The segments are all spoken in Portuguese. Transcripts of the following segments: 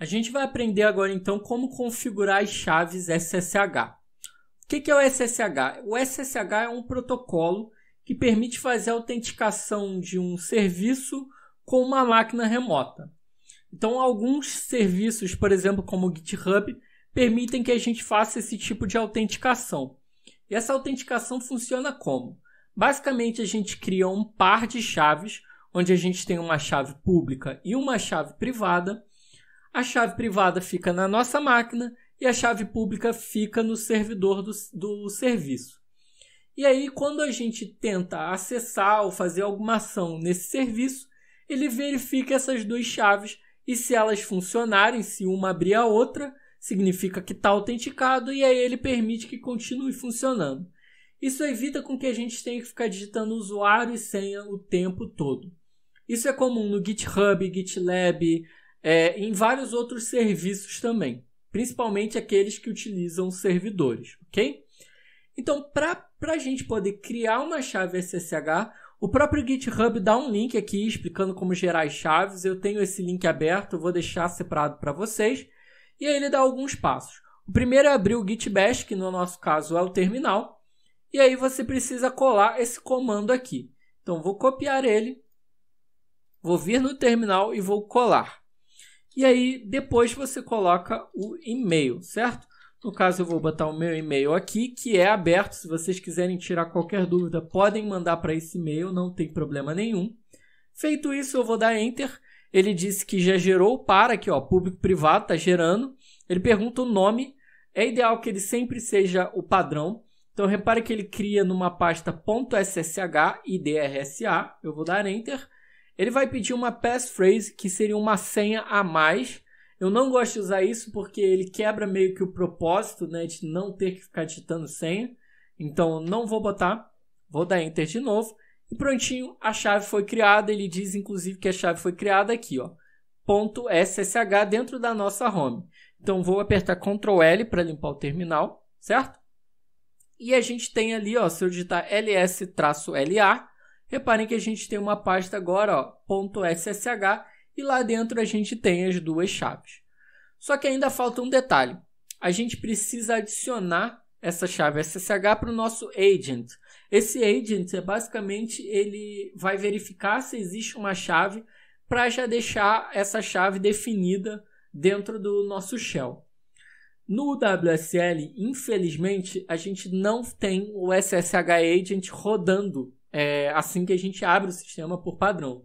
A gente vai aprender agora então como configurar as chaves SSH. O que é o SSH? O SSH é um protocolo que permite fazer a autenticação de um serviço com uma máquina remota. Então, alguns serviços, por exemplo, como o GitHub, permitem que a gente faça esse tipo de autenticação. E essa autenticação funciona como? Basicamente, a gente cria um par de chaves, onde a gente tem uma chave pública e uma chave privada a chave privada fica na nossa máquina e a chave pública fica no servidor do, do serviço. E aí, quando a gente tenta acessar ou fazer alguma ação nesse serviço, ele verifica essas duas chaves e se elas funcionarem, se uma abrir a outra, significa que está autenticado e aí ele permite que continue funcionando. Isso evita com que a gente tenha que ficar digitando usuário e senha o tempo todo. Isso é comum no GitHub, GitLab, é, em vários outros serviços também, principalmente aqueles que utilizam servidores, ok? Então, para a gente poder criar uma chave SSH, o próprio GitHub dá um link aqui explicando como gerar as chaves. Eu tenho esse link aberto, vou deixar separado para vocês. E aí ele dá alguns passos. O primeiro é abrir o Git Bash, que no nosso caso é o terminal. E aí você precisa colar esse comando aqui. Então vou copiar ele, vou vir no terminal e vou colar. E aí depois você coloca o e-mail, certo? No caso, eu vou botar o meu e-mail aqui, que é aberto. Se vocês quiserem tirar qualquer dúvida, podem mandar para esse e-mail, não tem problema nenhum. Feito isso, eu vou dar enter. Ele disse que já gerou para aqui, ó, público privado, está gerando. Ele pergunta o nome. É ideal que ele sempre seja o padrão. Então repare que ele cria numa pasta .ssh e drsa. Eu vou dar enter. Ele vai pedir uma passphrase, que seria uma senha a mais. Eu não gosto de usar isso porque ele quebra meio que o propósito né, de não ter que ficar digitando senha. Então não vou botar. Vou dar enter de novo. E prontinho, a chave foi criada. Ele diz inclusive que a chave foi criada aqui, ó. Ponto .ssh dentro da nossa home. Então vou apertar Ctrl L para limpar o terminal, certo? E a gente tem ali, ó, se eu digitar ls-la, Reparem que a gente tem uma pasta agora, ó, .ssh, e lá dentro a gente tem as duas chaves. Só que ainda falta um detalhe. A gente precisa adicionar essa chave SSH para o nosso agent. Esse agent é basicamente ele vai verificar se existe uma chave para já deixar essa chave definida dentro do nosso shell. No WSL, infelizmente, a gente não tem o SSH agent rodando é, assim que a gente abre o sistema por padrão.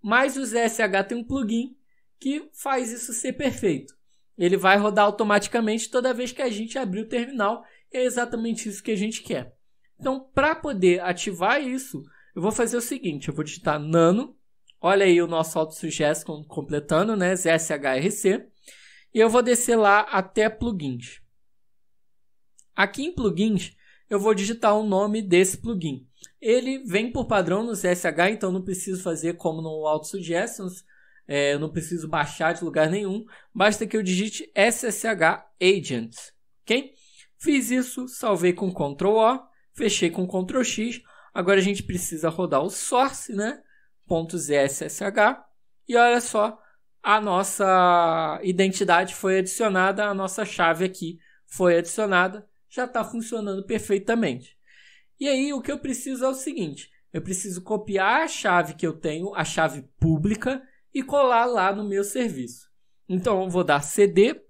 Mas o ZSH tem um plugin que faz isso ser perfeito. Ele vai rodar automaticamente toda vez que a gente abrir o terminal. é exatamente isso que a gente quer. Então, para poder ativar isso, eu vou fazer o seguinte: eu vou digitar nano. Olha aí o nosso auto-sugestão completando, né? ZSHRC. E eu vou descer lá até plugins. Aqui em plugins, eu vou digitar o nome desse plugin. Ele vem por padrão no CSH, então não preciso fazer como no auto é, não preciso baixar de lugar nenhum, basta que eu digite SSH Agent, ok? Fiz isso, salvei com Ctrl O, fechei com Ctrl X, agora a gente precisa rodar o source, né? .zssh e olha só, a nossa identidade foi adicionada, a nossa chave aqui foi adicionada, já está funcionando perfeitamente. E aí o que eu preciso é o seguinte: eu preciso copiar a chave que eu tenho, a chave pública, e colar lá no meu serviço. Então eu vou dar cd.ssh,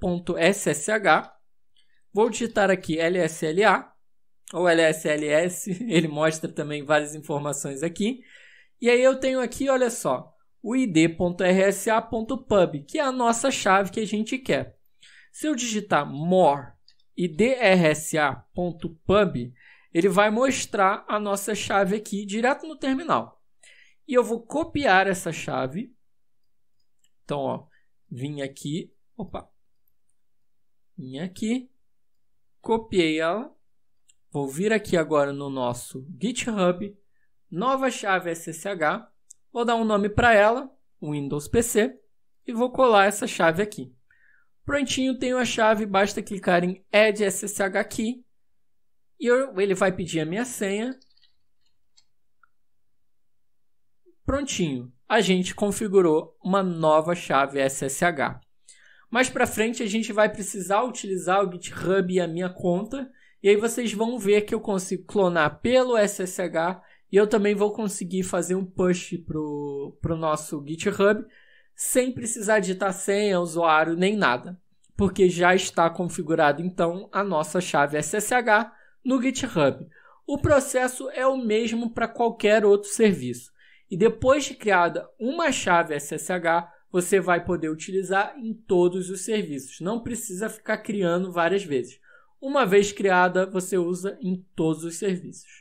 vou digitar aqui lsla ou lsls, ele mostra também várias informações aqui. E aí eu tenho aqui, olha só, o id.rsa.pub, que é a nossa chave que a gente quer. Se eu digitar more idrsa.pub, ele vai mostrar a nossa chave aqui direto no terminal. E eu vou copiar essa chave. Então, ó, vim aqui, opa, vim aqui, copiei ela, vou vir aqui agora no nosso GitHub, nova chave SSH, vou dar um nome para ela, Windows PC, e vou colar essa chave aqui. Prontinho, tenho a chave, basta clicar em Add SSH Key e eu, ele vai pedir a minha senha. Prontinho. A gente configurou uma nova chave SSH. Mais para frente a gente vai precisar utilizar o GitHub e a minha conta. E aí vocês vão ver que eu consigo clonar pelo SSH e eu também vou conseguir fazer um push para o nosso GitHub sem precisar digitar senha, usuário nem nada, porque já está configurado então a nossa chave SSH no GitHub. O processo é o mesmo para qualquer outro serviço. E depois de criada uma chave SSH, você vai poder utilizar em todos os serviços. Não precisa ficar criando várias vezes. Uma vez criada, você usa em todos os serviços.